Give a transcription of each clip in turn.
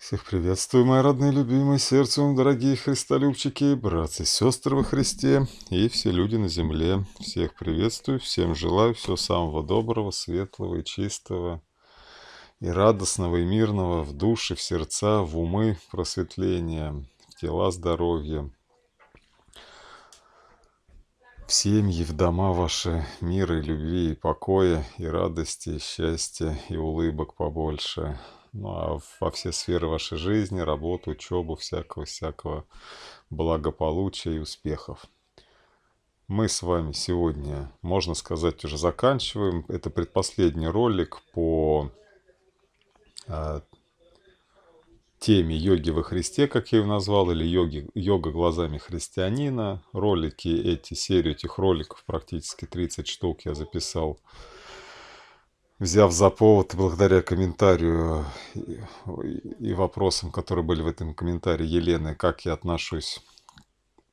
Всех приветствую, мои родные, любимые, сердцем, дорогие христолюбчики, братцы, сестры во Христе и все люди на земле. Всех приветствую, всем желаю всего самого доброго, светлого и чистого, и радостного, и мирного в душе, в сердца, в умы просветления, в тела здоровья, в семьи, в дома ваши мира и любви, и покоя, и радости, и счастья, и улыбок побольше ну, а во все сферы вашей жизни, работу, учебу, всякого-всякого благополучия и успехов. Мы с вами сегодня, можно сказать, уже заканчиваем. Это предпоследний ролик по а, теме «Йоги во Христе», как я ее назвал, или йоги, «Йога глазами христианина». Ролики эти, серию этих роликов, практически 30 штук я записал взяв за повод, благодаря комментарию и вопросам, которые были в этом комментарии Елены, как я отношусь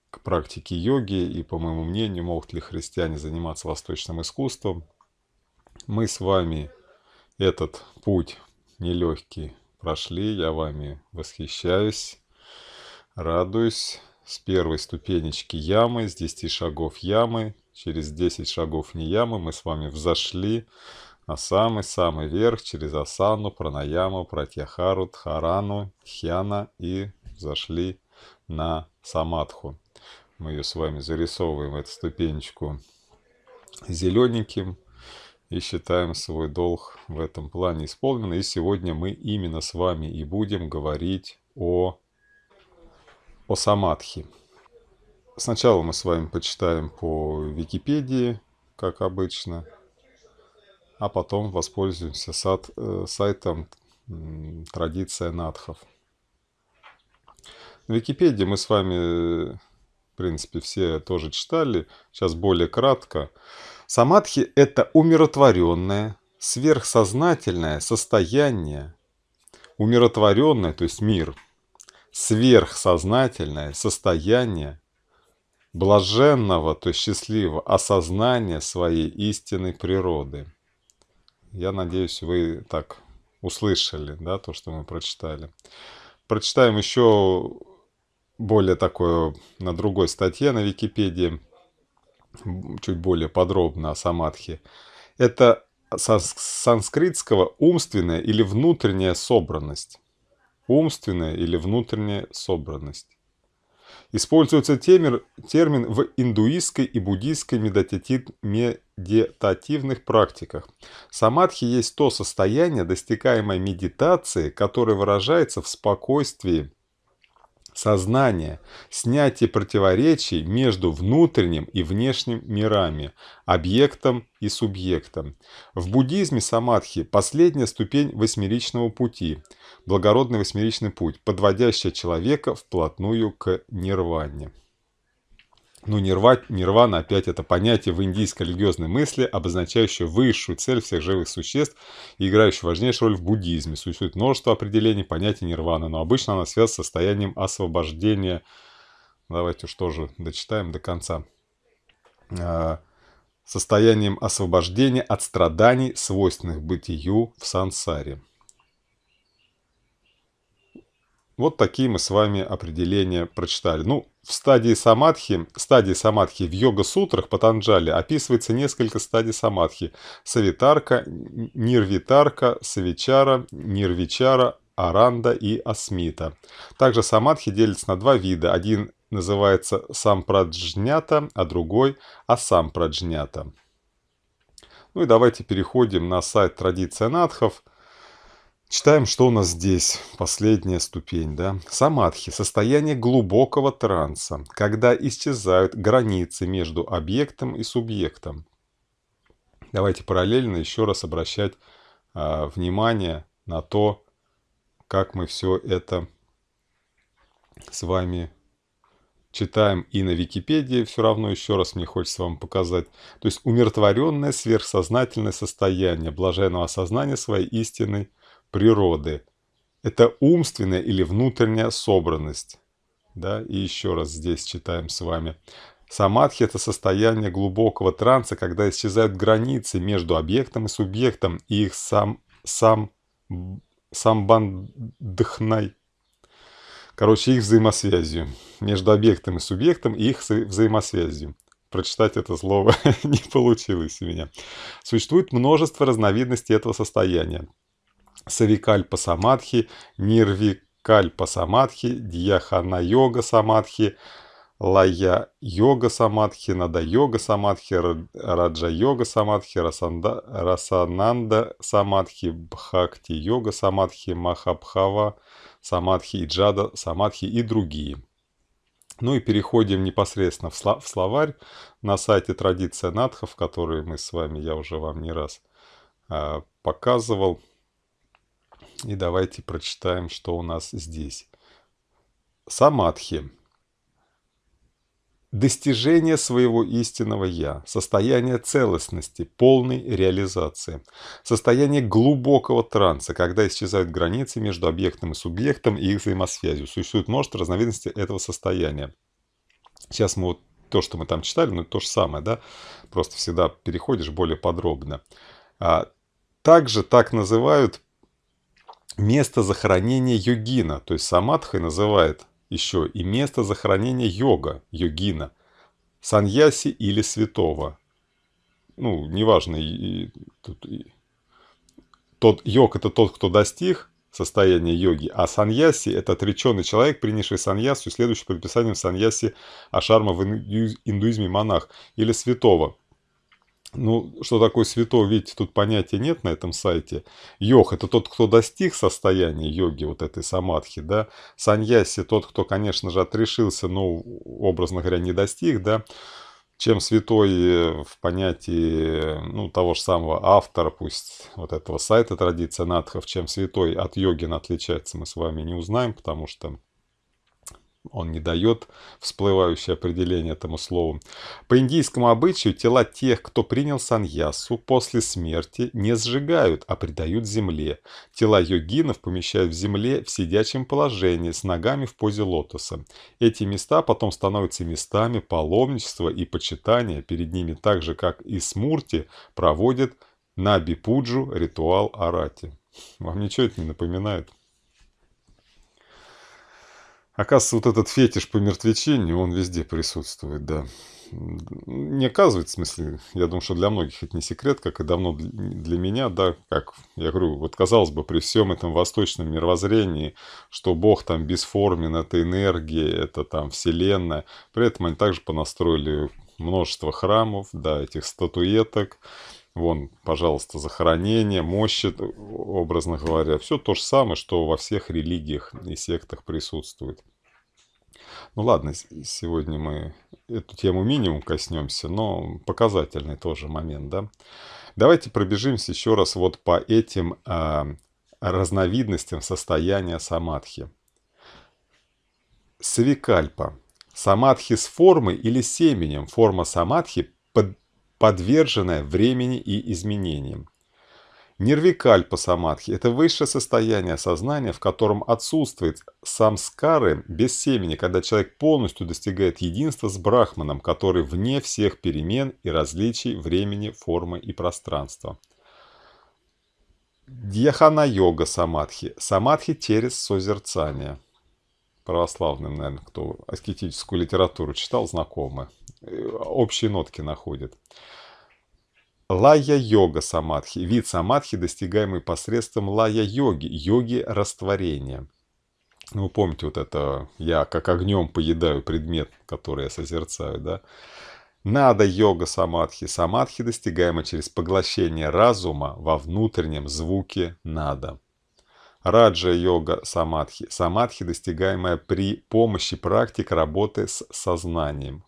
к практике йоги и, по моему мнению, могут ли христиане заниматься восточным искусством, мы с вами этот путь нелегкий прошли. Я вами восхищаюсь, радуюсь. С первой ступенечки ямы, с 10 шагов ямы, через 10 шагов не ямы мы с вами взошли на самый-самый верх через Асану, Пранаяму, Пратьяхару, тхарану, Хьяна и зашли на Самадху. Мы ее с вами зарисовываем, эту ступенечку, зелененьким и считаем свой долг в этом плане исполненным. И сегодня мы именно с вами и будем говорить о, о Самадхи. Сначала мы с вами почитаем по Википедии, как обычно – а потом воспользуемся сад, э, сайтом «Традиция надхов». На Википедии мы с вами, э, в принципе, все тоже читали, сейчас более кратко. Самадхи – это умиротворенное, сверхсознательное состояние, умиротворенное, то есть мир, сверхсознательное состояние блаженного, то есть счастливого осознания своей истинной природы – я надеюсь, вы так услышали, да, то, что мы прочитали. Прочитаем еще более такое на другой статье на Википедии, чуть более подробно о самадхи. Это со санскритского умственная или внутренняя собранность. Умственная или внутренняя собранность. Используется темер, термин в индуистской и буддийской медитативных практиках. Самадхи есть то состояние, достигаемое медитацией, которое выражается в спокойствии, сознания, снятие противоречий между внутренним и внешним мирами, объектом и субъектом. В буддизме самадхи последняя ступень восьмеричного пути, благородный восьмеричный путь, подводящая человека вплотную к нирване. Ну, нирвать, нирвана опять это понятие в индийской религиозной мысли, обозначающее высшую цель всех живых существ и играющее важнейшую роль в буддизме. Существует множество определений понятия нирваны, но обычно она связана с состоянием освобождения. Давайте уж тоже дочитаем до конца. А, состоянием освобождения от страданий, свойственных бытию в сансаре. Вот такие мы с вами определения прочитали. Ну, в стадии самадхи, стадии самадхи в йога-сутрах по Патанджали описывается несколько стадий самадхи. Савитарка, нирвитарка, савичара, нирвичара, аранда и асмита. Также самадхи делится на два вида. Один называется сампраджнята, а другой асампраджнята. Ну и давайте переходим на сайт «Традиция надхов». Читаем, что у нас здесь. Последняя ступень, да? Самадхи – состояние глубокого транса, когда исчезают границы между объектом и субъектом. Давайте параллельно еще раз обращать а, внимание на то, как мы все это с вами читаем и на Википедии, все равно еще раз мне хочется вам показать. То есть умиротворенное сверхсознательное состояние блаженного осознания своей истинной природы. Это умственная или внутренняя собранность. Да? И еще раз здесь читаем с вами. Самадхи – это состояние глубокого транса, когда исчезают границы между объектом и субъектом и их сам, сам, сам бандхной Короче, их взаимосвязью. Между объектом и субъектом и их взаимосвязью. Прочитать это слово не получилось у меня. Существует множество разновидностей этого состояния. Савикальпа Самадхи, Нирвикальпа Самадхи, Дьяхана Йога Самадхи, Лая Йога Самадхи, Нада Йога Самадхи, Раджа Йога Самадхи, Расанда, Расананда Самадхи, Бхакти Йога Самадхи, Махабхава Самадхи, Иджада Самадхи и другие. Ну и переходим непосредственно в словарь на сайте «Традиция Надхов», который мы с вами, я уже вам не раз а, показывал. И давайте прочитаем, что у нас здесь. Самадхи. Достижение своего истинного «я», состояние целостности, полной реализации, состояние глубокого транса, когда исчезают границы между объектом и субъектом и их взаимосвязью. Существует множество разновидностей этого состояния. Сейчас мы вот то, что мы там читали, ну то же самое, да, просто всегда переходишь более подробно. А также так называют место захоронения йогина, то есть самадхой называет еще и место захоронения йога, йогина, саньяси или святого. Ну, неважно, и, и, тут, и, тот йог – это тот, кто достиг состояния йоги, а саньяси – это отреченный человек, принявший саньясу, следующий по предписаниям саньяси Ашарма в инду, индуизме монах, или святого – ну, что такое святой, видите, тут понятия нет на этом сайте. Йог – это тот, кто достиг состояния йоги, вот этой самадхи, да. Саньяси – тот, кто, конечно же, отрешился, но, образно говоря, не достиг, да. Чем святой э, в понятии, ну, того же самого автора, пусть вот этого сайта «Традиция надхов», чем святой от йогина отличается, мы с вами не узнаем, потому что он не дает всплывающее определение этому слову. По индийскому обычаю тела тех, кто принял саньясу, после смерти не сжигают, а придают земле. Тела йогинов помещают в земле в сидячем положении, с ногами в позе лотоса. Эти места потом становятся местами паломничества и почитания. Перед ними так же, как и Смурти, проводят на Бипуджу ритуал Арати. Вам ничего это не напоминает? Оказывается, вот этот фетиш по мертвечению, он везде присутствует, да. Не оказывается, в смысле, я думаю, что для многих это не секрет, как и давно для меня, да, как, я говорю, вот казалось бы, при всем этом восточном мировоззрении, что Бог там бесформен, это энергия, это там вселенная, при этом они также понастроили множество храмов, да, этих статуэток, Вон, пожалуйста, захоронение, мощи, образно говоря. Все то же самое, что во всех религиях и сектах присутствует. Ну ладно, сегодня мы эту тему минимум коснемся, но показательный тоже момент, да. Давайте пробежимся еще раз вот по этим а, разновидностям состояния самадхи. Савикальпа. Самадхи с формой или семенем. Форма самадхи под Подверженное времени и изменениям. Нирвикальпа самадхи – это высшее состояние сознания, в котором отсутствует самскары без семени, когда человек полностью достигает единства с брахманом, который вне всех перемен и различий времени, формы и пространства. Дьяхана-йога самадхи – самадхи через созерцание – православным, наверное, кто аскетическую литературу читал, знакомы. Общие нотки находит. Лая-йога самадхи. Вид самадхи, достигаемый посредством лая-йоги, йоги растворения. Ну, вы помните вот это «я как огнем поедаю предмет, который я созерцаю», да? Надо йога самадхи. Самадхи достигаема через поглощение разума во внутреннем звуке надо. Раджа-йога самадхи. Самадхи, достигаемая при помощи практик работы с сознанием.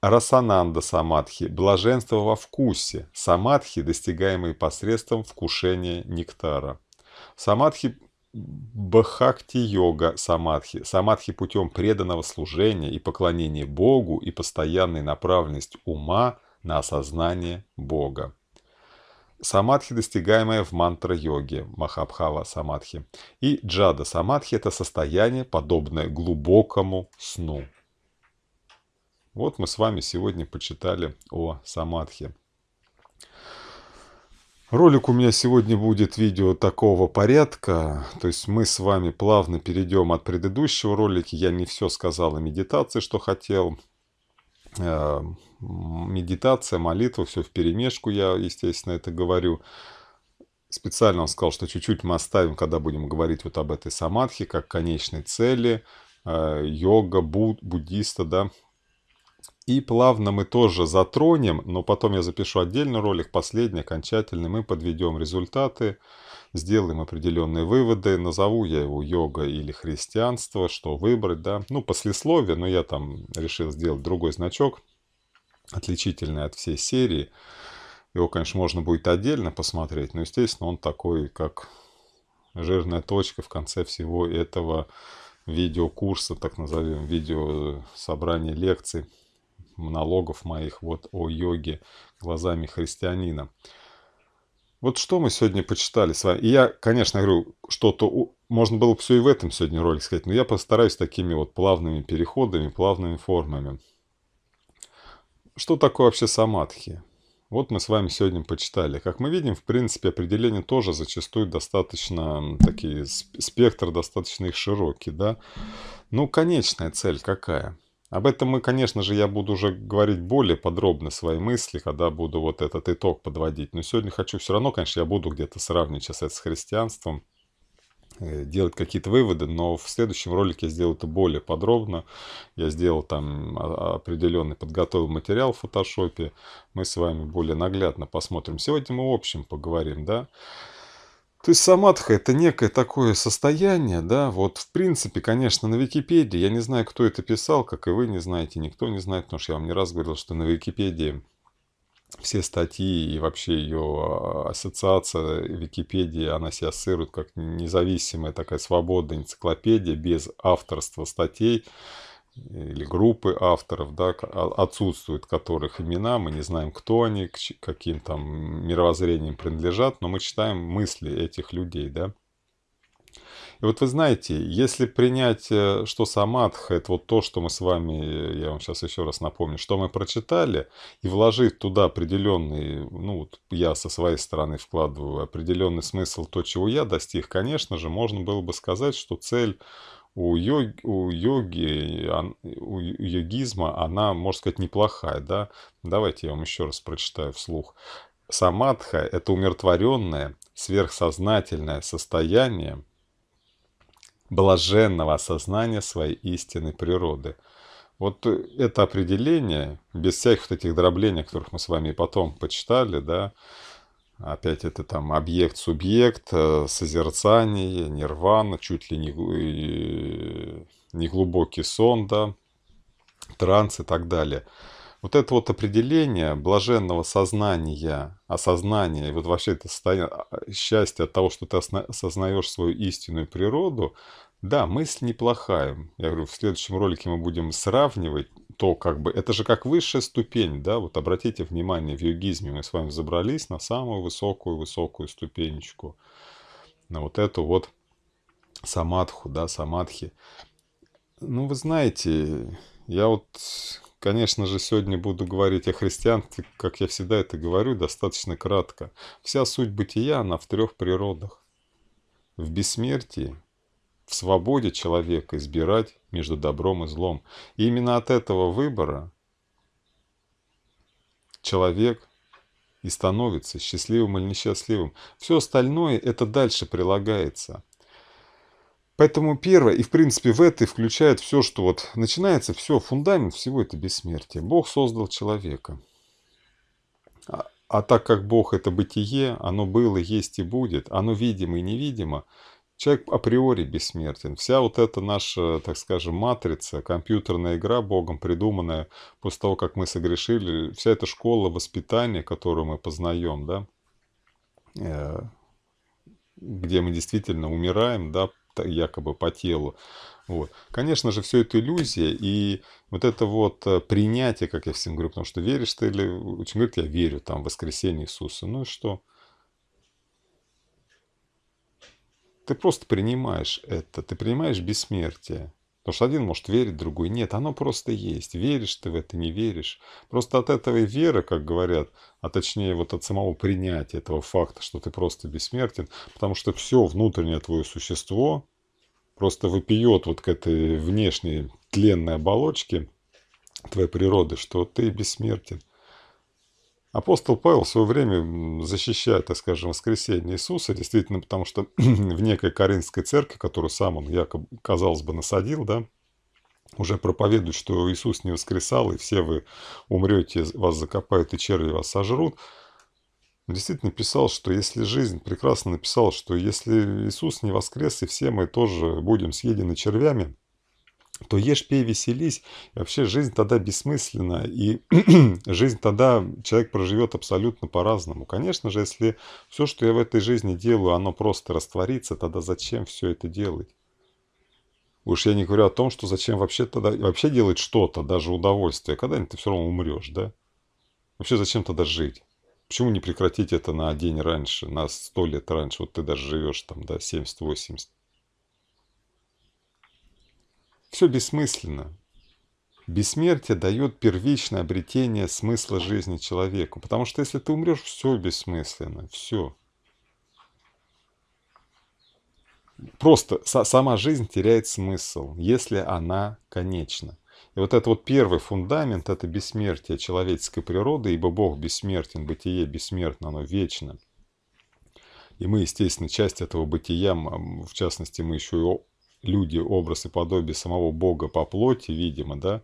Расананда самадхи – блаженство во вкусе. Самадхи, достигаемые посредством вкушения нектара. Самадхи Бхакти-йога самадхи. Самадхи путем преданного служения и поклонения Богу и постоянной направленность ума на осознание Бога. Самадхи, достигаемое в мантра-йоге, Махабхава Самадхи. И Джада Самадхи – это состояние, подобное глубокому сну. Вот мы с вами сегодня почитали о Самадхи. Ролик у меня сегодня будет видео такого порядка, то есть мы с вами плавно перейдем от предыдущего ролика, я не все сказал о медитации, что хотел, Эм, медитация, молитва, все в перемешку я, естественно, это говорю. Специально он сказал, что чуть-чуть мы оставим, когда будем говорить вот об этой самадхи, как конечной цели, э, йога, буд, буддиста, да, и плавно мы тоже затронем, но потом я запишу отдельный ролик, последний, окончательный. Мы подведем результаты, сделаем определенные выводы. Назову я его йога или христианство, что выбрать, да. Ну, послесловие, но я там решил сделать другой значок, отличительный от всей серии. Его, конечно, можно будет отдельно посмотреть, но, естественно, он такой, как жирная точка в конце всего этого видеокурса, так назовем, видеособрание лекций монологов моих вот о йоге глазами христианина. Вот что мы сегодня почитали с вами. И я, конечно, говорю, что-то можно было бы все и в этом сегодня ролик сказать, но я постараюсь такими вот плавными переходами, плавными формами. Что такое вообще самадхи? Вот мы с вами сегодня почитали. Как мы видим, в принципе, определения тоже зачастую достаточно такие, спектр достаточно их широкий, да. Ну, конечная цель какая? Об этом мы, конечно же, я буду уже говорить более подробно свои мысли, когда буду вот этот итог подводить. Но сегодня хочу все равно, конечно, я буду где-то сравнивать сейчас это с христианством, э, делать какие-то выводы, но в следующем ролике я сделаю это более подробно. Я сделал там а, а, определенный, подготовил материал в фотошопе. Мы с вами более наглядно посмотрим. Сегодня мы в общем поговорим, да. То есть самадха это некое такое состояние, да, вот в принципе, конечно, на Википедии, я не знаю, кто это писал, как и вы не знаете, никто не знает, потому что я вам не раз говорил, что на Википедии все статьи и вообще ее а, ассоциация Википедии, она себя ассоциирует как независимая такая свободная энциклопедия без авторства статей или группы авторов, да, а, отсутствуют которых имена, мы не знаем, кто они, к каким там мировоззрениям принадлежат, но мы читаем мысли этих людей, да. И вот вы знаете, если принять, э, что самадха, это вот то, что мы с вами, я вам сейчас еще раз напомню, что мы прочитали, и вложить туда определенный, ну вот я со своей стороны вкладываю определенный смысл то, чего я достиг, конечно же, можно было бы сказать, что цель у, йог, у йоги, у йогизма она, можно сказать, неплохая, да? Давайте я вам еще раз прочитаю вслух. Самадха – это умиротворенное, сверхсознательное состояние блаженного осознания своей истинной природы. Вот это определение, без всяких вот этих дроблений, которых мы с вами потом почитали, да, Опять это там объект-субъект, э, созерцание, нирвана, чуть ли не, не глубокий сон, да, транс и так далее. Вот это вот определение блаженного сознания, осознания, и вот вообще это состояние э, счастья от того, что ты осознаешь свою истинную природу, да, мысль неплохая. Я говорю, в следующем ролике мы будем сравнивать то как бы это же как высшая ступень, да, вот обратите внимание, в йогизме мы с вами забрались на самую высокую-высокую ступенечку, на вот эту вот самадху, да, самадхи. Ну, вы знаете, я вот, конечно же, сегодня буду говорить о христианстве, как я всегда это говорю, достаточно кратко. Вся суть бытия, она в трех природах. В бессмертии, в свободе человека избирать между добром и злом. И именно от этого выбора человек и становится счастливым или несчастливым. Все остальное это дальше прилагается. Поэтому первое, и в принципе в это включает все, что вот начинается, все, фундамент всего это бессмертие. Бог создал человека. А, а так как Бог это бытие, оно было, есть и будет, оно видимо и невидимо – человек априори бессмертен. Вся вот эта наша, так скажем, матрица, компьютерная игра, Богом придуманная, после того, как мы согрешили, вся эта школа воспитания, которую мы познаем, да, э, где мы действительно умираем, да, якобы по телу. Вот. Конечно же, все это иллюзия, и вот это вот э, принятие, как я всем говорю, потому что веришь ты или... Очень говорит, я верю, там, в воскресенье Иисуса. Ну и что? Ты просто принимаешь это, ты принимаешь бессмертие. Потому что один может верить, другой нет. Оно просто есть. Веришь ты в это, не веришь. Просто от этого и веры, как говорят, а точнее вот от самого принятия этого факта, что ты просто бессмертен, потому что все внутреннее твое существо просто выпьет вот к этой внешней тленной оболочке твоей природы, что ты бессмертен. Апостол Павел в свое время, защищает, так скажем, воскресение Иисуса, действительно, потому что в некой Каринской церкви, которую сам он, якобы, казалось бы, насадил, да, уже проповедует, что Иисус не воскресал, и все вы умрете, вас закопают, и черви вас сожрут. Действительно писал, что если жизнь, прекрасно написал, что если Иисус не воскрес, и все мы тоже будем съедены червями – то ешь, пей, веселись. И вообще жизнь тогда бессмысленна. И жизнь тогда человек проживет абсолютно по-разному. Конечно же, если все, что я в этой жизни делаю, оно просто растворится, тогда зачем все это делать? Уж я не говорю о том, что зачем вообще тогда вообще делать что-то, даже удовольствие. Когда-нибудь ты все равно умрешь, да? Вообще зачем тогда жить? Почему не прекратить это на день раньше, на сто лет раньше? Вот ты даже живешь там, да, 70-80 все бессмысленно. Бессмертие дает первичное обретение смысла жизни человеку, потому что если ты умрешь, все бессмысленно, все. Просто сама жизнь теряет смысл, если она конечна. И вот это вот первый фундамент, это бессмертие человеческой природы, ибо Бог бессмертен, бытие бессмертно, оно вечно. И мы, естественно, часть этого бытия, в частности, мы еще и люди образ и подобие самого Бога по плоти, видимо, да,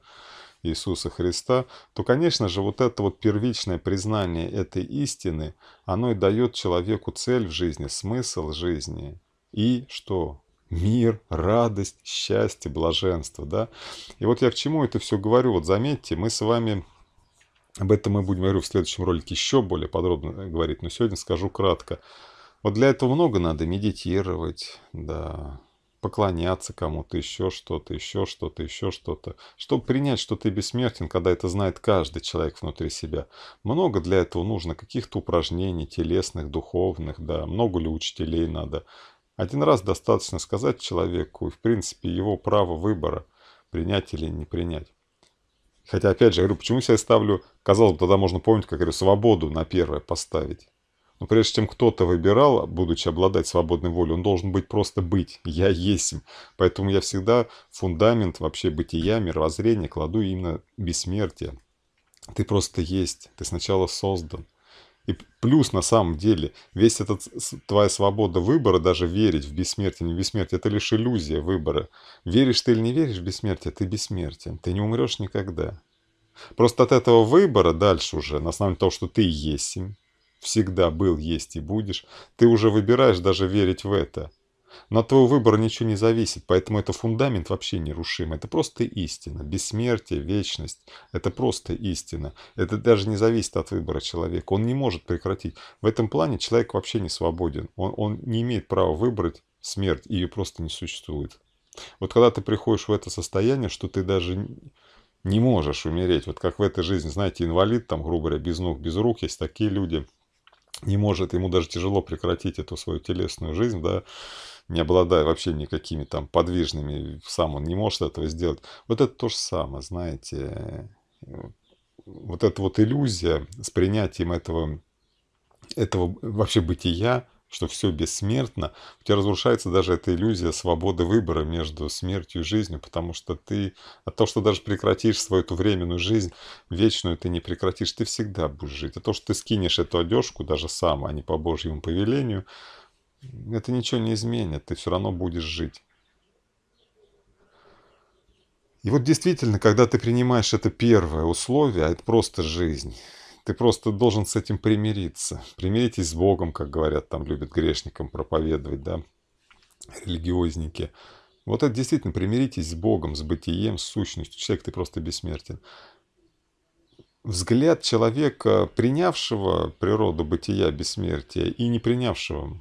Иисуса Христа, то, конечно же, вот это вот первичное признание этой истины, оно и дает человеку цель в жизни, смысл жизни. И что? Мир, радость, счастье, блаженство, да? И вот я к чему это все говорю. Вот заметьте, мы с вами об этом мы будем, говорю, в следующем ролике еще более подробно говорить, но сегодня скажу кратко. Вот для этого много надо медитировать, да, поклоняться кому-то, еще что-то, еще что-то, еще что-то. Чтобы принять, что ты бессмертен, когда это знает каждый человек внутри себя. Много для этого нужно каких-то упражнений телесных, духовных, да, много ли учителей надо. Один раз достаточно сказать человеку, и в принципе его право выбора, принять или не принять. Хотя, опять же, я говорю, почему я ставлю, казалось бы, тогда можно помнить, как я говорю, свободу на первое поставить. Но прежде чем кто-то выбирал, будучи обладать свободной волей, он должен быть просто быть. Я есть. Поэтому я всегда фундамент вообще бытия, мировоззрения кладу именно бессмертие. Ты просто есть. Ты сначала создан. И плюс, на самом деле, весь этот твоя свобода выбора, даже верить в бессмертие, не в бессмертие, это лишь иллюзия выбора. Веришь ты или не веришь в бессмертие, ты бессмертен. Ты не умрешь никогда. Просто от этого выбора дальше уже, на основании того, что ты есть, всегда был, есть и будешь, ты уже выбираешь даже верить в это. но от твоего выбора ничего не зависит, поэтому это фундамент вообще нерушим. Это просто истина. Бессмертие, вечность – это просто истина. Это даже не зависит от выбора человека. Он не может прекратить. В этом плане человек вообще не свободен. Он, он не имеет права выбрать смерть, ее просто не существует. Вот когда ты приходишь в это состояние, что ты даже не можешь умереть, вот как в этой жизни, знаете, инвалид, там, грубо говоря, без ног, без рук, есть такие люди – не может, ему даже тяжело прекратить эту свою телесную жизнь, да, не обладая вообще никакими там подвижными, сам он не может этого сделать. Вот это то же самое, знаете, вот эта вот иллюзия с принятием этого, этого вообще бытия, что все бессмертно, у тебя разрушается даже эта иллюзия свободы выбора между смертью и жизнью, потому что ты от того, что даже прекратишь свою эту временную жизнь, вечную ты не прекратишь, ты всегда будешь жить. А то, что ты скинешь эту одежку даже сам, а не по Божьему повелению, это ничего не изменит, ты все равно будешь жить. И вот действительно, когда ты принимаешь это первое условие, а это просто жизнь, ты просто должен с этим примириться. Примиритесь с Богом, как говорят, там любят грешникам проповедовать, да, религиозники. Вот это действительно, примиритесь с Богом, с бытием, с сущностью. Человек, ты просто бессмертен. Взгляд человека, принявшего природу бытия, бессмертия, и не принявшего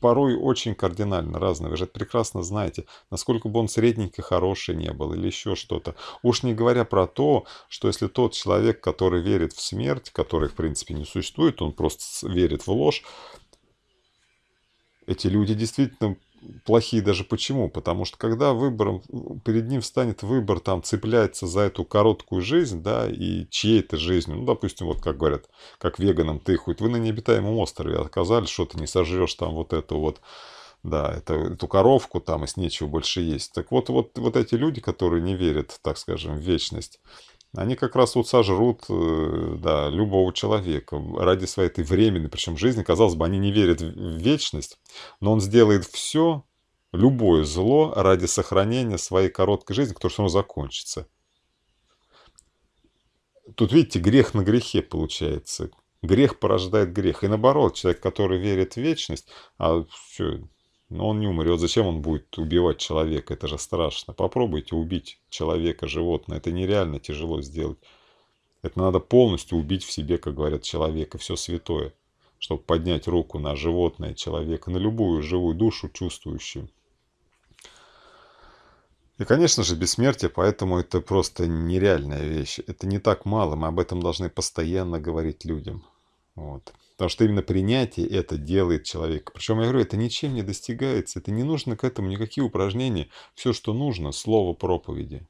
порой очень кардинально разные. Вы же прекрасно знаете, насколько бы он средненько хороший не был или еще что-то. Уж не говоря про то, что если тот человек, который верит в смерть, который, в принципе, не существует, он просто верит в ложь, эти люди действительно плохие даже почему? Потому что когда выбором, ну, перед ним встанет выбор, там, цепляется за эту короткую жизнь, да, и чьей-то жизнью, ну, допустим, вот как говорят, как веганам, ты хоть вы на необитаемом острове оказались, что ты не сожрешь там вот эту вот, да, это, эту коровку там, и с нечего больше есть. Так вот, вот, вот эти люди, которые не верят, так скажем, в вечность, они как раз вот сожрут э, да, любого человека ради своей этой временной, причем жизни. Казалось бы, они не верят в вечность, но он сделает все, любое зло ради сохранения своей короткой жизни, которая все равно закончится. Тут, видите, грех на грехе получается. Грех порождает грех. И наоборот, человек, который верит в вечность, а все, но он не умрет. Зачем он будет убивать человека? Это же страшно. Попробуйте убить человека, животное. Это нереально тяжело сделать. Это надо полностью убить в себе, как говорят, человека, все святое, чтобы поднять руку на животное человека, на любую живую душу чувствующую. И, конечно же, бессмертие, поэтому это просто нереальная вещь. Это не так мало, мы об этом должны постоянно говорить людям. Вот. Потому что именно принятие это делает человека. Причем я говорю, это ничем не достигается, это не нужно к этому никакие упражнения. Все, что нужно, слово проповеди.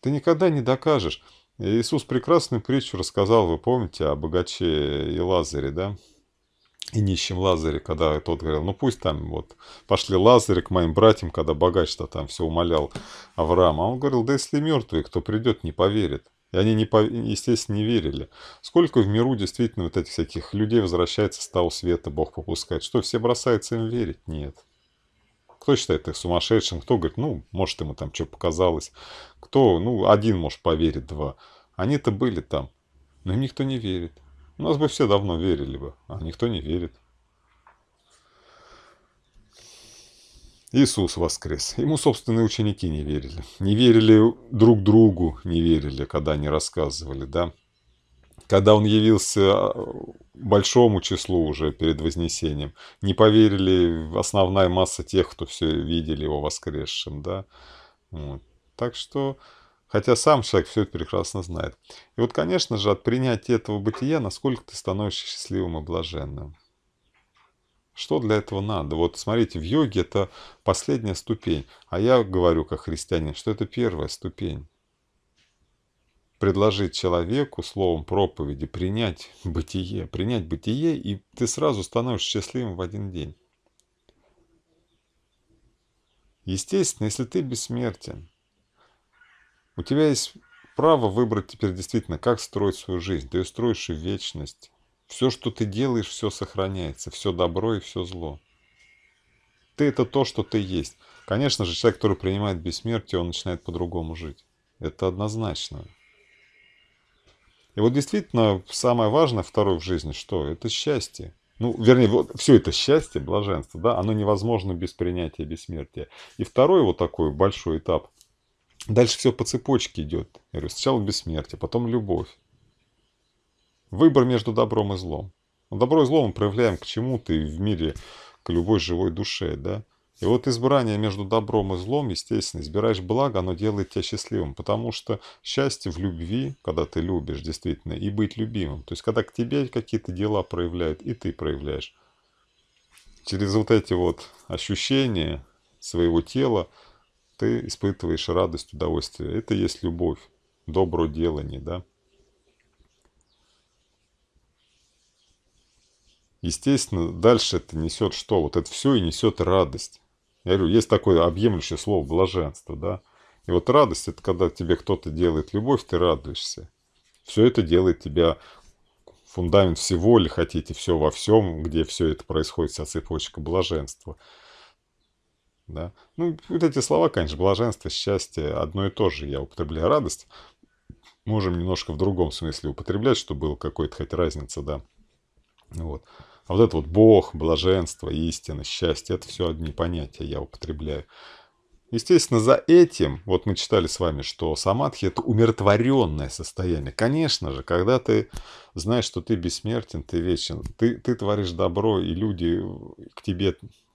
Ты никогда не докажешь. Иисус прекрасную притчу рассказал, вы помните, о богаче и Лазаре, да? И нищем Лазаре, когда тот говорил, ну пусть там вот пошли Лазаре к моим братьям, когда богач-то там все умолял Авраама. А он говорил, да если мертвый, кто придет, не поверит. И они, не, естественно, не верили. Сколько в миру действительно вот этих всяких людей возвращается с того света, Бог попускает? Что, все бросаются им верить? Нет. Кто считает их сумасшедшим, кто говорит, ну, может, ему там что показалось. Кто, ну, один, может, поверит, два. Они-то были там, но им никто не верит. У нас бы все давно верили бы, а никто не верит. Иисус воскрес. Ему собственные ученики не верили. Не верили друг другу, не верили, когда они рассказывали, да. Когда он явился а, большому числу уже перед Вознесением, не поверили основная масса тех, кто все видели его воскресшим, да. Вот. Так что, хотя сам человек все это прекрасно знает. И вот, конечно же, от принятия этого бытия, насколько ты становишься счастливым и блаженным. Что для этого надо? Вот смотрите, в йоге это последняя ступень, а я говорю как христианин, что это первая ступень. Предложить человеку словом проповеди принять бытие, принять бытие, и ты сразу становишься счастливым в один день. Естественно, если ты бессмертен, у тебя есть право выбрать теперь действительно, как строить свою жизнь. Ты ее строишь и вечность. Все, что ты делаешь, все сохраняется. Все добро и все зло. Ты это то, что ты есть. Конечно же, человек, который принимает бессмертие, он начинает по-другому жить. Это однозначно. И вот действительно, самое важное второе в жизни, что? Это счастье. Ну, вернее, вот все это счастье, блаженство, да, оно невозможно без принятия бессмертия. И второй вот такой большой этап. Дальше все по цепочке идет. Я говорю, сначала бессмертие, потом любовь, Выбор между добром и злом. Добро и зло мы проявляем к чему-то в мире, к любой живой душе, да? И вот избрание между добром и злом, естественно, избираешь благо, оно делает тебя счастливым, потому что счастье в любви, когда ты любишь действительно, и быть любимым. То есть, когда к тебе какие-то дела проявляют, и ты проявляешь. Через вот эти вот ощущения своего тела ты испытываешь радость, удовольствие. Это и есть любовь, добро делание, да? Естественно, дальше это несет что? Вот это все и несет радость. Я говорю, есть такое объемлющее слово блаженство, да? И вот радость, это когда тебе кто-то делает любовь, ты радуешься. Все это делает тебя фундамент всего, или хотите все во всем, где все это происходит, вся цепочка блаженства. Да? Ну, вот эти слова, конечно, блаженство, счастье, одно и то же. Я употребляю радость. Можем немножко в другом смысле употреблять, чтобы было какой-то хоть разница, да. Вот. А вот это вот Бог, блаженство, истина, счастье, это все одни понятия я употребляю. Естественно, за этим, вот мы читали с вами, что самадхи – это умиротворенное состояние. Конечно же, когда ты знаешь, что ты бессмертен, ты вечен, ты, ты творишь добро, и люди к тебе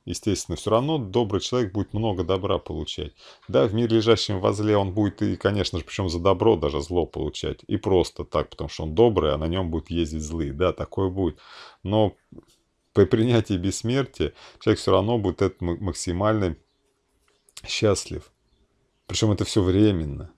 естественно, все равно добрый человек будет много добра получать. Да, в мире лежащем возле он будет и, конечно же, причем за добро даже зло получать. И просто так, потому что он добрый, а на нем будет ездить злые. Да, такое будет. Но при принятии бессмертия человек все равно будет это максимально счастлив. Причем это все временно.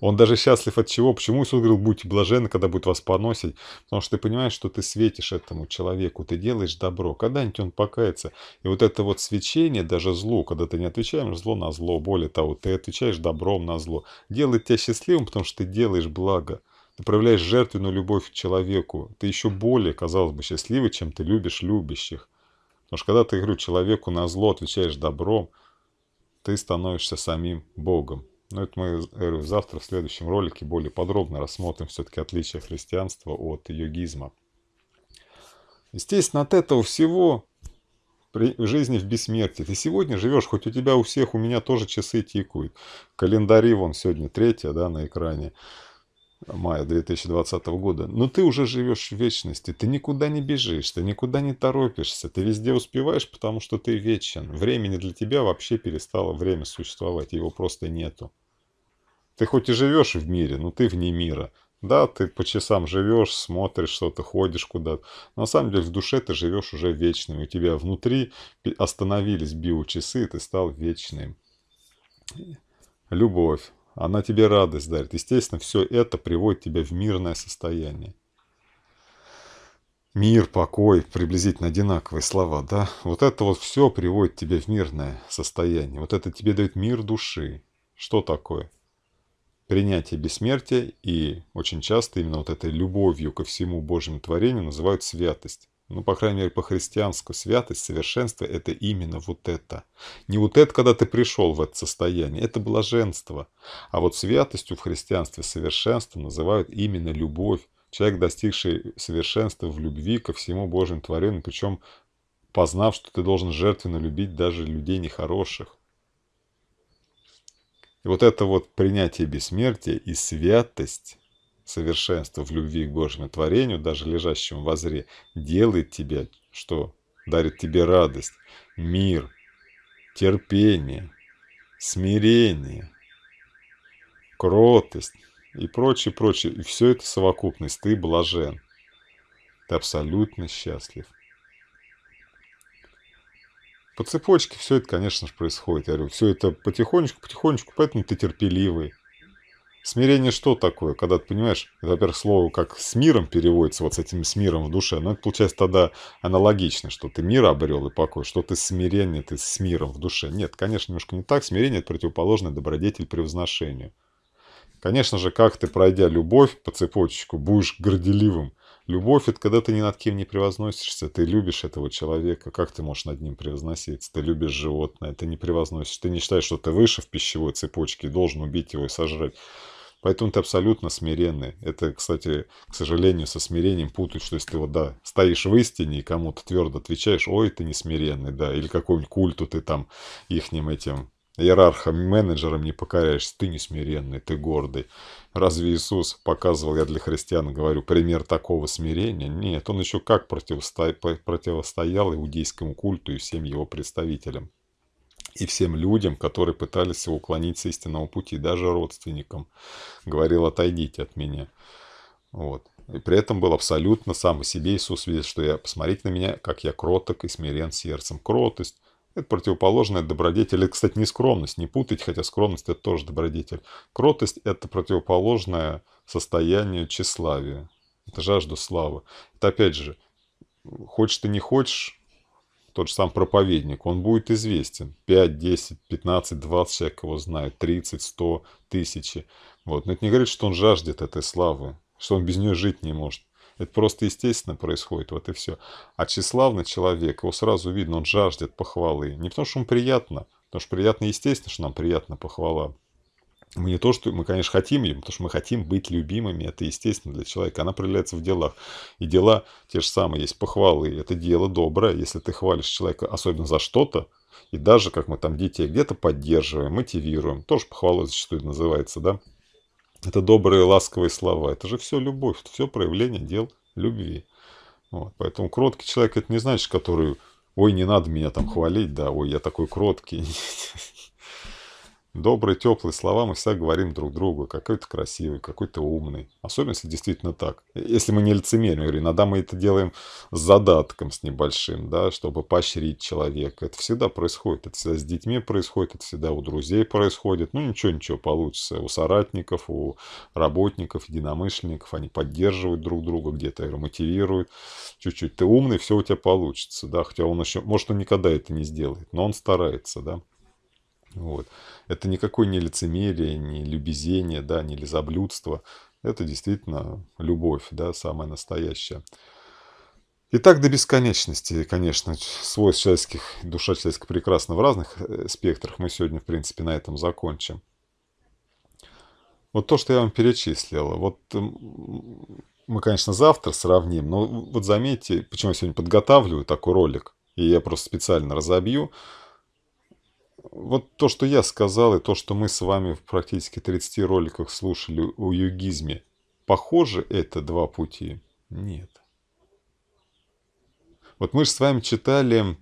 Он даже счастлив от чего? Почему Иисус говорил, будьте блаженны, когда будет вас поносить? Потому что ты понимаешь, что ты светишь этому человеку, ты делаешь добро. Когда-нибудь он покается. И вот это вот свечение, даже зло, когда ты не отвечаешь зло на зло, более того, ты отвечаешь добром на зло, делает тебя счастливым, потому что ты делаешь благо. Ты проявляешь жертвенную любовь к человеку. Ты еще более, казалось бы, счастливый, чем ты любишь любящих. Потому что когда ты, говорю, человеку на зло отвечаешь добром, ты становишься самим Богом. Но ну, это мы говорю, завтра в следующем ролике более подробно рассмотрим все-таки отличие христианства от йогизма. Естественно, от этого всего при жизни в бессмертии. Ты сегодня живешь, хоть у тебя у всех, у меня тоже часы тикают. Календари вон сегодня третья, да, на экране мая 2020 года. Но ты уже живешь в вечности, ты никуда не бежишь, ты никуда не торопишься, ты везде успеваешь, потому что ты вечен. Времени для тебя вообще перестало время существовать, его просто нету. Ты хоть и живешь в мире, но ты вне мира. Да, ты по часам живешь, смотришь что-то, ходишь куда-то. На самом деле в душе ты живешь уже вечным. У тебя внутри остановились биочасы, и ты стал вечным. Любовь. Она тебе радость дарит. Естественно, все это приводит тебя в мирное состояние. Мир, покой, приблизительно одинаковые слова, да? Вот это вот все приводит тебя в мирное состояние. Вот это тебе дает мир души. Что такое? принятие бессмертия и очень часто именно вот этой любовью ко всему Божьему творению называют святость. Ну, по крайней мере, по христианскому, святость, совершенство – это именно вот это. Не вот это, когда ты пришел в это состояние, это блаженство. А вот святостью в христианстве совершенство называют именно любовь. Человек, достигший совершенства в любви ко всему Божьему творению, причем познав, что ты должен жертвенно любить даже людей нехороших. И вот это вот принятие бессмертия и святость, совершенство в любви к Божьему творению, даже лежащему во зре, делает тебя, что дарит тебе радость, мир, терпение, смирение, кротость и прочее, прочее. И все это совокупность. Ты блажен. Ты абсолютно счастлив. По цепочке все это, конечно же, происходит. Я говорю, все это потихонечку, потихонечку, поэтому ты терпеливый. Смирение что такое? Когда ты понимаешь, это, во-первых, слово как с миром переводится, вот с этим с миром в душе, но это получается тогда аналогично, что ты мир обрел и покой, что ты смирение, ты с миром в душе. Нет, конечно, немножко не так. Смирение – это противоположное добродетель превозношению. Конечно же, как ты, пройдя любовь по цепочку, будешь горделивым, Любовь — это когда ты ни над кем не превозносишься, ты любишь этого человека, как ты можешь над ним превозноситься? Ты любишь животное, ты не превозносишь, ты не считаешь, что ты выше в пищевой цепочке, должен убить его и сожрать. Поэтому ты абсолютно смиренный. Это, кстати, к сожалению, со смирением путают, что если ты вот, да, стоишь в истине и кому-то твердо отвечаешь, ой, ты не смиренный, да, или какому-нибудь культу ты там ихним этим Иерархам менеджером не покоряешься, ты несмиренный, ты гордый. Разве Иисус показывал, я для христиан говорю, пример такого смирения? Нет, он еще как противосто... противостоял иудейскому культу и всем его представителям. И всем людям, которые пытались уклонить с истинного пути, даже родственникам. Говорил, отойдите от меня. Вот. И при этом был абсолютно сам о себе Иисус видит, что я, посмотрите на меня, как я кроток и смирен сердцем. Кротость это противоположное добродетель. Это, кстати, не скромность, не путать, хотя скромность – это тоже добродетель. Кротость – это противоположное состоянию тщеславия. Это жажда славы. Это опять же, хочешь ты не хочешь, тот же сам проповедник, он будет известен. 5, 10, 15, 20 человек его знает, 30, 100, тысячи. Вот. Но это не говорит, что он жаждет этой славы, что он без нее жить не может. Это просто естественно происходит, вот и все. А тщеславный человек, его сразу видно, он жаждет похвалы. Не потому что ему приятно, потому что приятно естественно, что нам приятна похвала. Мы не то, что мы, конечно, хотим ее, потому что мы хотим быть любимыми, это естественно для человека. Она проявляется в делах. И дела те же самые, есть похвалы. Это дело доброе, если ты хвалишь человека, особенно за что-то, и даже как мы там детей где-то поддерживаем, мотивируем, тоже похвалой зачастую называется, да, это добрые, ласковые слова. Это же все любовь, это все проявление дел любви. Вот. Поэтому кроткий человек это не значит, который, ой, не надо меня там хвалить, да, ой, я такой кроткий. Добрые, теплые слова мы всегда говорим друг другу. Какой то красивый, какой то умный. Особенно, если действительно так. Если мы не лицемерим, говорю, иногда мы это делаем с задатком, с небольшим, да, чтобы поощрить человека. Это всегда происходит. Это всегда с детьми происходит, это всегда у друзей происходит. Ну, ничего-ничего получится. У соратников, у работников, единомышленников. Они поддерживают друг друга, где-то его мотивируют. Чуть-чуть ты умный, все у тебя получится, да. Хотя он еще, может, он никогда это не сделает, но он старается, да. Вот. Это никакой не лицемерие, не любезение, да, не лизоблюдство. Это действительно любовь, да, самая настоящая. И так до бесконечности, конечно, свойств человеческих, душа человеческая прекрасна в разных э, спектрах. Мы сегодня, в принципе, на этом закончим. Вот то, что я вам перечислил. Вот мы, конечно, завтра сравним, но вот заметьте, почему я сегодня подготавливаю такой ролик, и я просто специально разобью вот то, что я сказал, и то, что мы с вами в практически 30 роликах слушали о югизме, похоже это два пути? Нет. Вот мы же с вами читали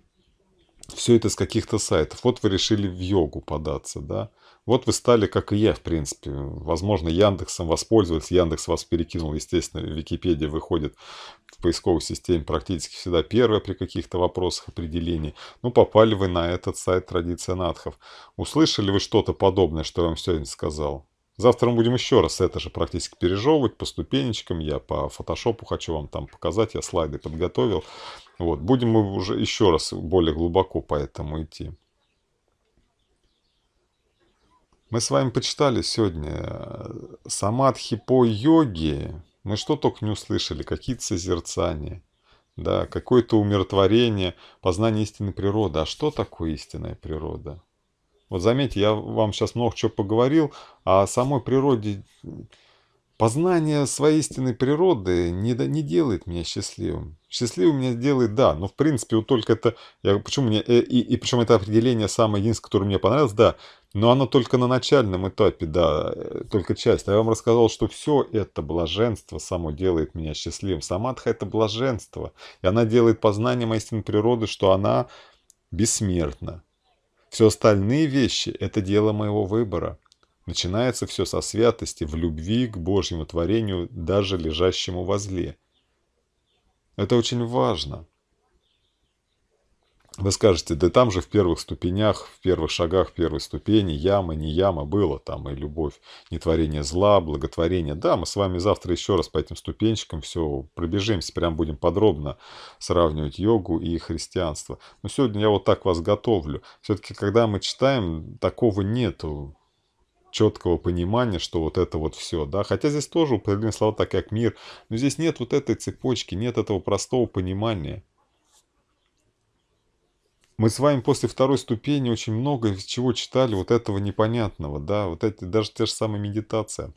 все это с каких-то сайтов. Вот вы решили в йогу податься, да? Вот вы стали, как и я, в принципе. Возможно, Яндексом воспользовались. Яндекс вас перекинул. Естественно, Википедия выходит в поисковой системе практически всегда первая при каких-то вопросах определений. Ну, попали вы на этот сайт «Традиция надхов». Услышали вы что-то подобное, что я вам сегодня сказал? Завтра мы будем еще раз это же практически пережевывать по ступенечкам. Я по фотошопу хочу вам там показать. Я слайды подготовил. Вот. Будем мы уже еще раз более глубоко по этому идти. Мы с вами почитали сегодня э, самадхи по йоге. Мы что только не услышали, какие-то созерцания, да, какое-то умиротворение, познание истинной природы. А что такое истинная природа? Вот заметьте, я вам сейчас много чего поговорил, а о самой природе Познание своей истинной природы не, не делает меня счастливым. Счастливым меня делает, да, но в принципе вот только это... Я, почему мне, э, и, и, и причем это определение самое единственное, которое мне понравилось, да, но оно только на начальном этапе, да, э, только часть. А я вам рассказал, что все это блаженство само делает меня счастливым. Самадха – это блаженство. И она делает познанием истинной природы, что она бессмертна. Все остальные вещи – это дело моего выбора. Начинается все со святости, в любви к Божьему творению, даже лежащему возле. Это очень важно – вы скажете, да там же в первых ступенях, в первых шагах первой ступени яма, не яма было, там и любовь, не творение зла, благотворение. Да, мы с вами завтра еще раз по этим ступенчикам все пробежимся, прям будем подробно сравнивать йогу и христианство. Но сегодня я вот так вас готовлю. Все-таки, когда мы читаем, такого нету четкого понимания, что вот это вот все, да, хотя здесь тоже употреблены слова так, как мир, но здесь нет вот этой цепочки, нет этого простого понимания мы с вами после второй ступени очень много чего читали вот этого непонятного, да, вот эти, даже те же самые медитация.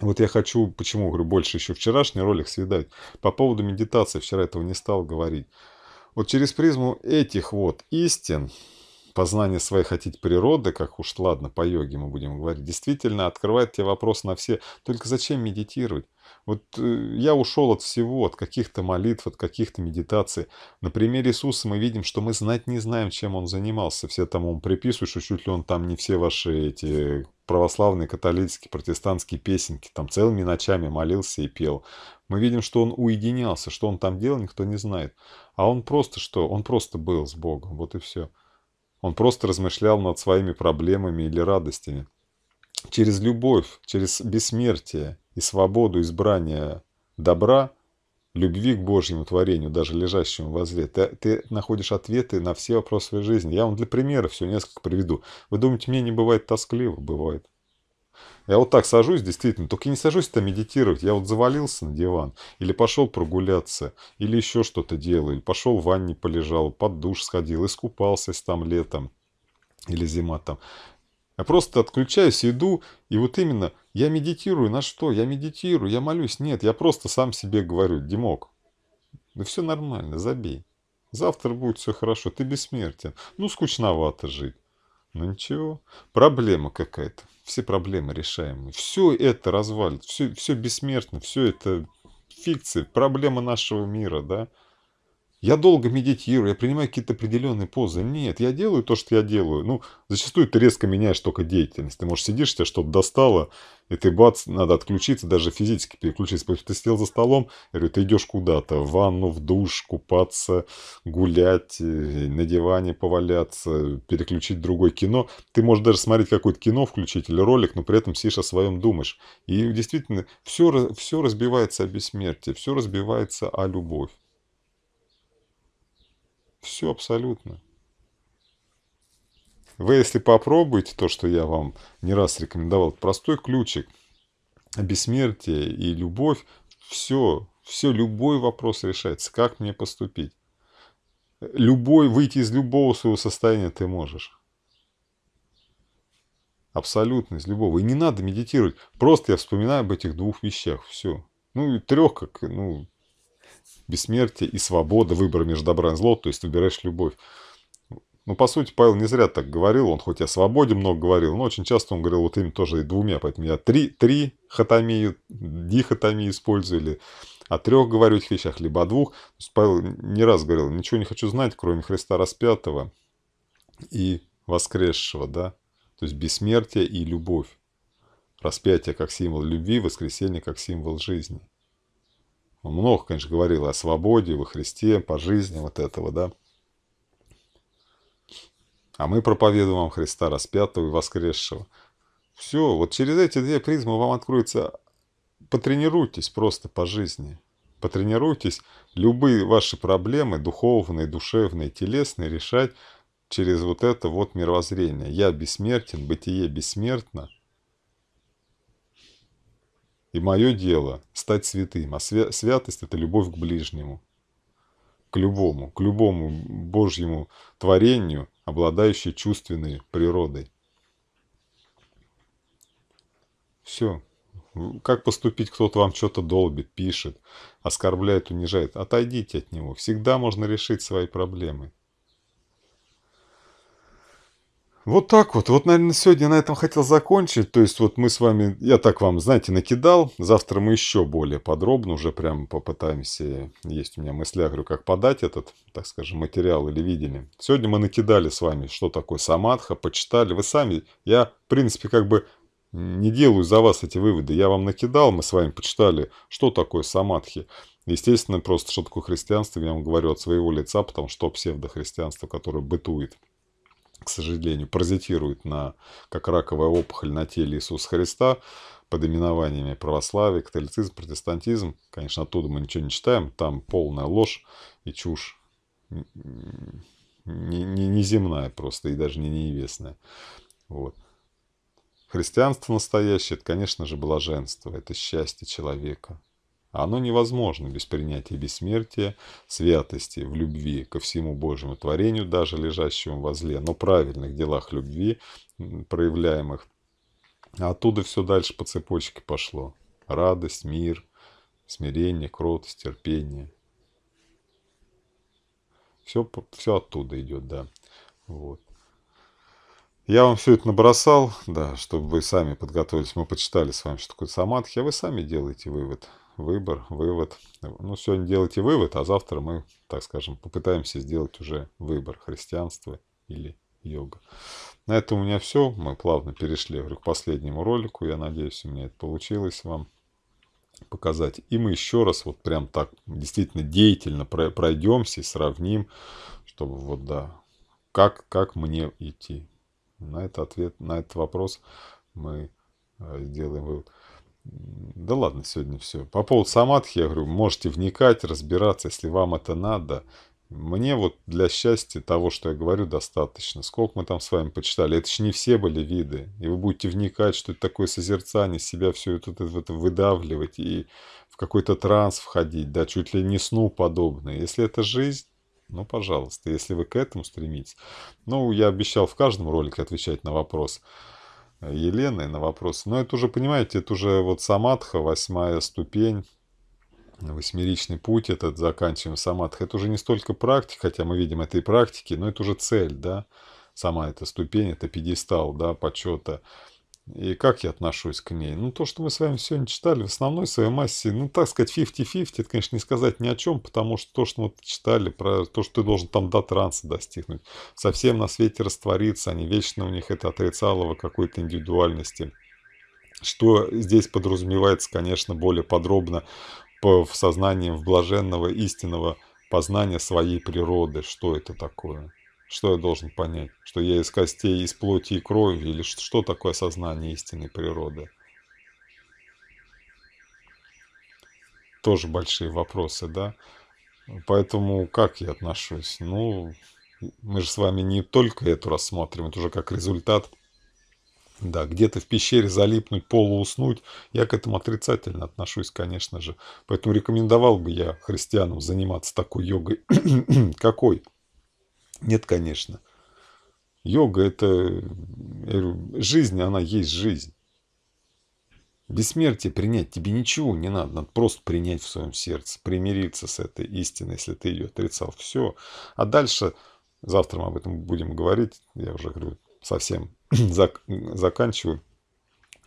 Вот я хочу, почему, говорю, больше еще вчерашний ролик свидать, по поводу медитации, вчера этого не стал говорить. Вот через призму этих вот истин, познание своей хотеть природы, как уж ладно, по йоге мы будем говорить, действительно открывает тебе вопрос на все, только зачем медитировать? Вот э, я ушел от всего, от каких-то молитв, от каких-то медитаций. На примере Иисуса мы видим, что мы знать не знаем, чем он занимался. Все тому ему приписывают, что чуть ли он там не все ваши эти православные, католические, протестантские песенки, там целыми ночами молился и пел. Мы видим, что он уединялся, что он там делал, никто не знает. А он просто что? Он просто был с Богом, вот и все. Он просто размышлял над своими проблемами или радостями. Через любовь, через бессмертие, и свободу избрания добра, любви к Божьему творению, даже лежащему возле, ты, ты находишь ответы на все вопросы своей жизни. Я вам для примера все несколько приведу. Вы думаете, мне не бывает тоскливо? Бывает. Я вот так сажусь, действительно, только не сажусь там медитировать. Я вот завалился на диван, или пошел прогуляться, или еще что-то делаю, или пошел в ванне полежал, под душ сходил, искупался там летом, или зима там. Я просто отключаюсь, иду, и вот именно я медитирую на что? Я медитирую, я молюсь. Нет, я просто сам себе говорю, Димок, да все нормально, забей. Завтра будет все хорошо, ты бессмертен. Ну, скучновато жить. Ну ничего, проблема какая-то. Все проблемы решаемые. Все это развалит, все, все бессмертно, все это фикция, проблема нашего мира, да я долго медитирую, я принимаю какие-то определенные позы. Нет, я делаю то, что я делаю. Ну, зачастую ты резко меняешь только деятельность. Ты, может, сидишь, тебя что-то достало, и ты, бац, надо отключиться, даже физически переключиться. Потому что ты сидел за столом, я говорю, ты идешь куда-то, в ванну, в душ, купаться, гулять, э, на диване поваляться, переключить другое кино. Ты можешь даже смотреть какое-то кино, включить или ролик, но при этом сидишь о своем думаешь. И действительно, все, все разбивается о бессмертие, все разбивается о любовь. Все абсолютно. Вы, если попробуете то, что я вам не раз рекомендовал, простой ключик, а бессмертие и любовь, все, все, любой вопрос решается. Как мне поступить? Любой, выйти из любого своего состояния ты можешь. Абсолютно из любого. И не надо медитировать. Просто я вспоминаю об этих двух вещах. Все. Ну, и трех, как, ну, бессмертие и свобода выбора между добром и злом, то есть выбираешь любовь. Ну, по сути, Павел не зря так говорил, он хоть о свободе много говорил, но очень часто он говорил вот им тоже и двумя, поэтому я три, три хотомию, дихотомию использую, или о трех говорю этих вещах, либо о двух. То есть Павел не раз говорил, ничего не хочу знать, кроме Христа распятого и воскресшего, да, то есть бессмертие и любовь. Распятие как символ любви, воскресение как символ жизни. Он много, конечно, говорил о свободе, во Христе, по жизни вот этого, да. А мы проповедуем вам Христа распятого и воскресшего. Все, вот через эти две призмы вам откроется... Потренируйтесь просто по жизни. Потренируйтесь любые ваши проблемы, духовные, душевные, телесные, решать через вот это вот мировоззрение. Я бессмертен, бытие бессмертно – и мое дело – стать святым. А свя святость – это любовь к ближнему. К любому, к любому Божьему творению, обладающей чувственной природой. Все. Как поступить, кто-то вам что-то долбит, пишет, оскорбляет, унижает. Отойдите от него. Всегда можно решить свои проблемы. Вот так вот. Вот, наверное, сегодня на этом хотел закончить. То есть вот мы с вами, я так вам, знаете, накидал. Завтра мы еще более подробно уже прямо попытаемся. Есть у меня мысли, я говорю, как подать этот, так скажем, материал или видели. Сегодня мы накидали с вами, что такое самадха, почитали. Вы сами, я, в принципе, как бы не делаю за вас эти выводы. Я вам накидал, мы с вами почитали, что такое самадхи. Естественно, просто что такое христианство, я вам говорю от своего лица, потому что псевдохристианство, которое бытует к сожалению, паразитирует на, как раковая опухоль на теле Иисуса Христа под именованиями православие, католицизм, протестантизм. Конечно, оттуда мы ничего не читаем, там полная ложь и чушь не, не, не земная просто и даже не неизвестная. Вот. Христианство настоящее, это, конечно же, блаженство, это счастье человека – а оно невозможно без принятия бессмертия, святости в любви ко всему Божьему творению, даже лежащему во зле, но правильных делах любви, проявляемых. А оттуда все дальше по цепочке пошло. Радость, мир, смирение, кротость, терпение. Все, все оттуда идет, да. Вот. Я вам все это набросал, да, чтобы вы сами подготовились. Мы почитали с вами, что такое самадхи, а вы сами делаете вывод выбор, вывод. Ну, сегодня делайте вывод, а завтра мы, так скажем, попытаемся сделать уже выбор христианства или йога. На этом у меня все. Мы плавно перешли к последнему ролику. Я надеюсь, у меня это получилось вам показать. И мы еще раз вот прям так действительно деятельно пройдемся и сравним, чтобы вот да, как, как мне идти. На этот ответ, на этот вопрос мы э, сделаем вывод. Да ладно, сегодня все. По поводу самадхи, я говорю, можете вникать, разбираться, если вам это надо. Мне вот для счастья того, что я говорю, достаточно. Сколько мы там с вами почитали? Это же не все были виды. И вы будете вникать, что это такое созерцание, себя все это, это, выдавливать и в какой-то транс входить, да, чуть ли не сну подобное. Если это жизнь, ну, пожалуйста, если вы к этому стремитесь. Ну, я обещал в каждом ролике отвечать на вопрос. Еленой на вопрос. Но «Ну, это уже, понимаете, это уже вот самадха, восьмая ступень, восьмеричный путь этот, заканчиваем самадха. Это уже не столько практика, хотя мы видим этой практики, но это уже цель, да, сама эта ступень, это пьедестал, да, почета и как я отношусь к ней. Ну, то, что мы с вами сегодня читали, в основной своей массе, ну, так сказать, 50-50, это, конечно, не сказать ни о чем, потому что то, что мы читали, про то, что ты должен там до транса достигнуть, совсем на свете раствориться, они а вечно у них это отрицалово какой-то индивидуальности. Что здесь подразумевается, конечно, более подробно по, в сознании в блаженного истинного познания своей природы, что это такое. Что я должен понять? Что я из костей, из плоти и крови? Или что такое сознание истинной природы? Тоже большие вопросы, да? Поэтому как я отношусь? Ну, мы же с вами не только эту рассмотрим, это уже как результат. Да, где-то в пещере залипнуть, полууснуть, я к этому отрицательно отношусь, конечно же. Поэтому рекомендовал бы я христианам заниматься такой йогой. Какой? Нет, конечно. Йога – это э, жизнь, она есть жизнь. Бессмертие принять тебе ничего не надо, надо просто принять в своем сердце, примириться с этой истиной, если ты ее отрицал. Все. А дальше, завтра мы об этом будем говорить, я уже говорю, совсем зак заканчиваю.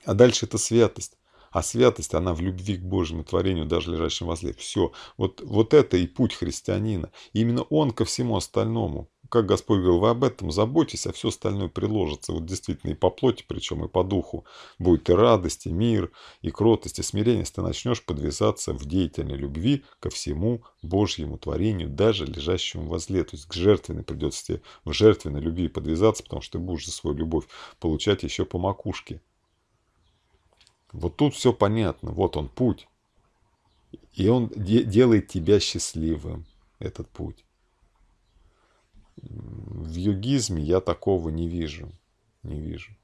А дальше это святость. А святость, она в любви к Божьему творению, даже лежащему возле. Все. Вот, вот это и путь христианина. И именно он ко всему остальному как Господь говорил, вы об этом заботьтесь, а все остальное приложится. Вот действительно и по плоти, причем и по духу. Будет и радость, и мир, и кротость, и смирение, если ты начнешь подвязаться в деятельной любви ко всему Божьему творению, даже лежащему возле. То есть к жертвенной придется тебе в жертвенной любви подвязаться, потому что ты будешь за свою любовь получать еще по макушке. Вот тут все понятно. Вот он путь. И он де делает тебя счастливым, этот путь. В йогизме я такого не вижу. Не вижу.